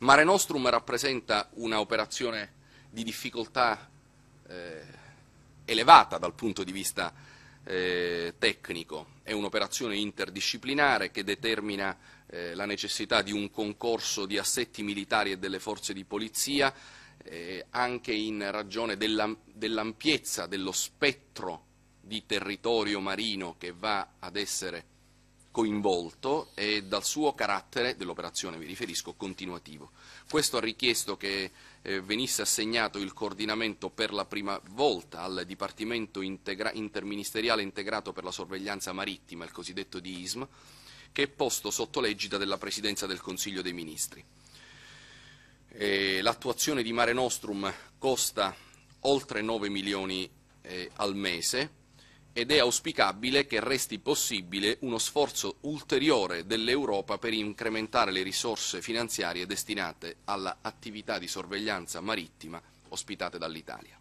Mare Nostrum rappresenta un'operazione di difficoltà eh, elevata dal punto di vista eh, tecnico, è un'operazione interdisciplinare che determina eh, la necessità di un concorso di assetti militari e delle forze di polizia eh, anche in ragione della, dell'ampiezza dello spettro di territorio marino che va ad essere coinvolto e dal suo carattere dell'operazione, mi riferisco, continuativo. Questo ha richiesto che eh, venisse assegnato il coordinamento per la prima volta al Dipartimento integra interministeriale integrato per la sorveglianza marittima, il cosiddetto DISM, che è posto sotto legida della Presidenza del Consiglio dei Ministri. L'attuazione di Mare Nostrum costa oltre 9 milioni eh, al mese, ed è auspicabile che resti possibile uno sforzo ulteriore dell'Europa per incrementare le risorse finanziarie destinate all'attività di sorveglianza marittima ospitate dall'Italia.